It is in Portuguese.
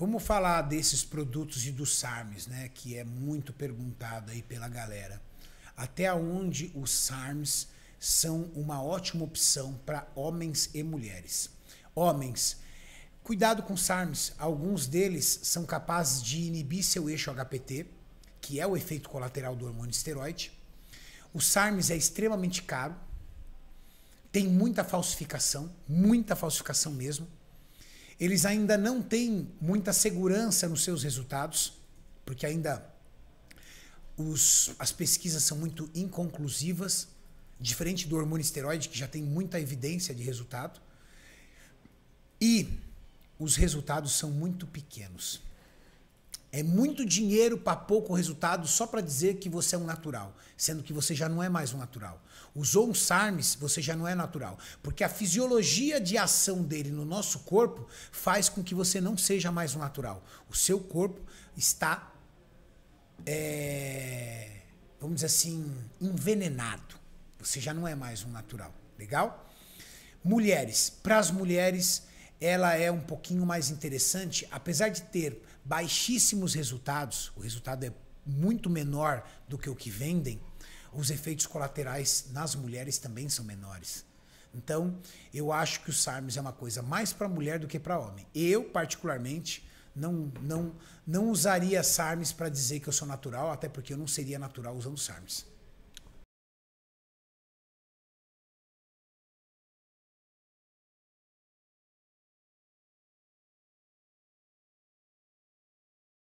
Vamos falar desses produtos e dos SARMs, né? Que é muito perguntado aí pela galera. Até onde os SARMs são uma ótima opção para homens e mulheres. Homens, cuidado com SARMs. Alguns deles são capazes de inibir seu eixo HPT, que é o efeito colateral do hormônio esteroide. O SARMs é extremamente caro. Tem muita falsificação, muita falsificação mesmo. Eles ainda não têm muita segurança nos seus resultados, porque ainda os, as pesquisas são muito inconclusivas, diferente do hormônio esteroide, que já tem muita evidência de resultado. E os resultados são muito pequenos. É muito dinheiro para pouco resultado só para dizer que você é um natural, sendo que você já não é mais um natural. Usou um SARMS, você já não é natural. Porque a fisiologia de ação dele no nosso corpo faz com que você não seja mais um natural. O seu corpo está, é, vamos dizer assim, envenenado. Você já não é mais um natural. Legal? Mulheres. Para as mulheres ela é um pouquinho mais interessante, apesar de ter baixíssimos resultados, o resultado é muito menor do que o que vendem, os efeitos colaterais nas mulheres também são menores. Então, eu acho que o SARMS é uma coisa mais para mulher do que para homem. Eu, particularmente, não, não, não usaria SARMS para dizer que eu sou natural, até porque eu não seria natural usando SARMS.